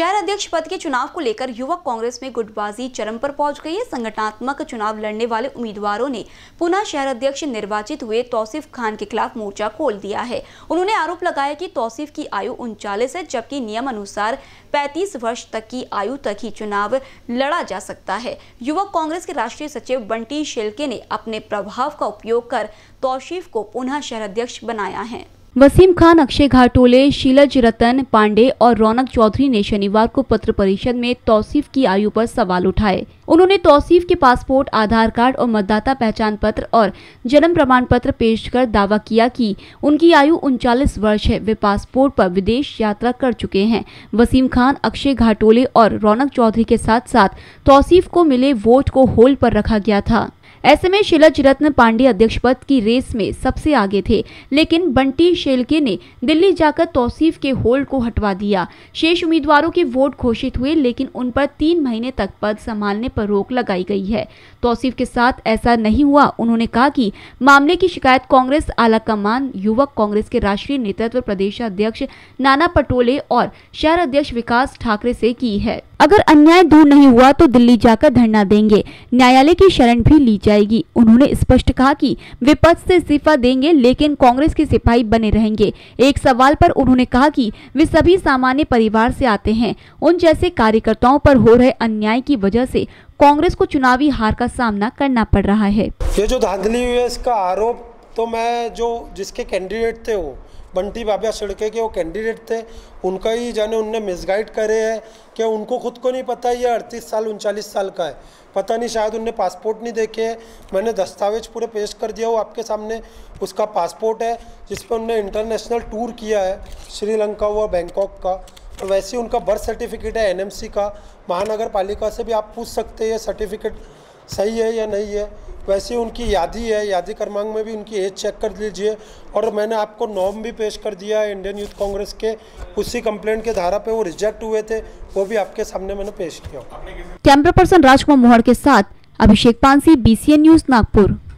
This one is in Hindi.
शहर अध्यक्ष पद के चुनाव को लेकर युवक कांग्रेस में गुटबाजी चरम पर पहुंच गई है संगठनात्मक चुनाव लड़ने वाले उम्मीदवारों ने पुनः शहर अध्यक्ष निर्वाचित हुए तौसीफ खान के खिलाफ मोर्चा खोल दिया है उन्होंने आरोप लगाया कि तौसीफ की आयु उनचालीस है जबकि नियम अनुसार पैतीस वर्ष तक की आयु तक ही चुनाव लड़ा जा सकता है युवक कांग्रेस के राष्ट्रीय सचिव बंटी शेलके ने अपने प्रभाव का उपयोग कर तौसीफ को पुनः शहर अध्यक्ष बनाया है वसीम खान अक्षय घाटोले शीलज रतन पांडे और रौनक चौधरी ने शनिवार को पत्र परिषद में तौसीफ की आयु पर सवाल उठाए उन्होंने तौसीफ के पासपोर्ट आधार कार्ड और मतदाता पहचान पत्र और जन्म प्रमाण पत्र पेश कर दावा किया कि उनकी आयु उनचालीस वर्ष है वे पासपोर्ट पर विदेश यात्रा कर चुके हैं वसीम खान अक्षय घाटोले और रौनक चौधरी के साथ साथ तौसीफ को मिले वोट को होल्ड पर रखा गया था ऐसे में शिलज रत्न पांडे अध्यक्ष पद की रेस में सबसे आगे थे लेकिन बंटी शेलके ने दिल्ली जाकर तौसीफ के होल्ड को हटवा दिया शेष उम्मीदवारों के वोट घोषित हुए लेकिन उन पर तीन महीने तक पद संभालने पर रोक लगाई गई है तौसीफ के साथ ऐसा नहीं हुआ उन्होंने कहा कि मामले की शिकायत कांग्रेस आला कमान युवक कांग्रेस के राष्ट्रीय नेतृत्व प्रदेशाध्यक्ष नाना पटोले और शहर अध्यक्ष विकास ठाकरे से की है अगर अन्याय दूर नहीं हुआ तो दिल्ली जाकर धरना देंगे न्यायालय की शरण भी ली जाएगी उन्होंने स्पष्ट कहा कि वे पद से इस्तीफा देंगे लेकिन कांग्रेस के सिपाही बने रहेंगे एक सवाल पर उन्होंने कहा कि वे सभी सामान्य परिवार से आते हैं उन जैसे कार्यकर्ताओं पर हो रहे अन्याय की वजह से कांग्रेस को चुनावी हार का सामना करना पड़ रहा है ये जो धांधली हुई है इसका आरोप तो मैं जो जिसके कैंडिडेट थे वो बंटी बाबा सड़के के वो कैंडिडेट थे उनका ही जाने उनने मिसगाइड करे है कि उनको खुद को नहीं पता ये अड़तीस साल उनचालीस साल का है पता नहीं शायद उनने पासपोर्ट नहीं देखे है मैंने दस्तावेज पूरे पेश कर दिया वो आपके सामने उसका पासपोर्ट है जिस पर उनने इंटरनेशनल टूर किया है श्रीलंका हुआ बैंकॉक का और वैसे उनका बर्थ सर्टिफिकेट है एनएमसी का महानगर पालिका से भी आप पूछ सकते हैं सर्टिफिकेट सही है या नहीं है वैसे उनकी यादी है यादी क्रमांक में भी उनकी एज चेक कर लीजिए और मैंने आपको नॉम भी पेश कर दिया है इंडियन यूथ कांग्रेस के उसी कंप्लेंट के धारा पे वो रिजेक्ट हुए थे वो भी आपके सामने मैंने पेश किया कैमरा पर्सन राजकुमार मोहर के साथ अभिषेक पानसी बी न्यूज नागपुर